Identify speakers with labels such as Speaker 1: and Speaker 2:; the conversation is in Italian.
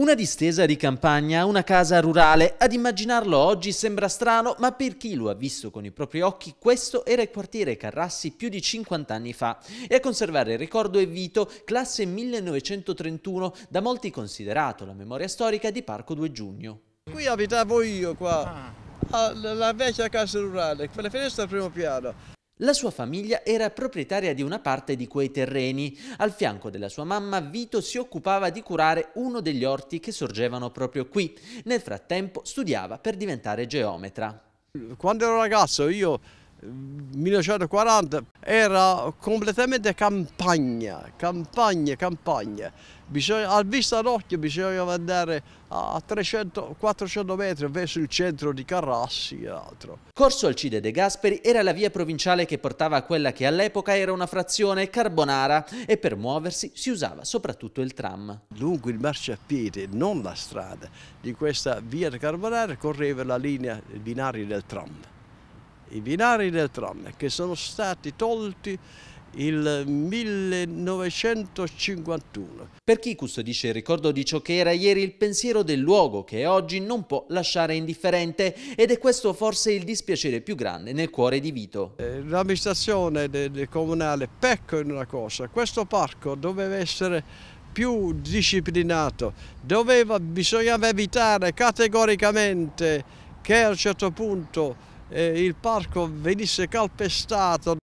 Speaker 1: Una distesa di campagna, una casa rurale, ad immaginarlo oggi sembra strano, ma per chi lo ha visto con i propri occhi, questo era il quartiere Carrassi più di 50 anni fa. E a conservare il ricordo è Vito, classe 1931, da molti considerato la memoria storica di Parco 2 Giugno. Qui abitavo io, qua, alla ah. ah, vecchia casa rurale, con le finestra al primo piano. La sua famiglia era proprietaria di una parte di quei terreni. Al fianco della sua mamma Vito si occupava di curare uno degli orti che sorgevano proprio qui. Nel frattempo studiava per diventare geometra.
Speaker 2: Quando ero ragazzo io 1940 era completamente campagna, campagna, campagna. Bisogna, al vista d'occhio bisognava andare a 300-400 metri verso il centro di Carrassi e altro.
Speaker 1: Corso Alcide De Gasperi era la via provinciale che portava a quella che all'epoca era una frazione carbonara e per muoversi si usava soprattutto il tram. Lungo il marciapiede,
Speaker 2: non la strada, di questa via carbonara correva la linea, il binario del tram i binari del tram che sono stati tolti il 1951. Per chi custodisce il ricordo di ciò
Speaker 1: che era ieri il pensiero del luogo che oggi non può lasciare indifferente ed è questo forse il dispiacere più grande
Speaker 2: nel cuore di Vito. Eh, l'amministrazione comunale pecca in una cosa, questo parco doveva essere più disciplinato, doveva, bisognava evitare categoricamente che a un certo punto eh, il parco venisse calpestato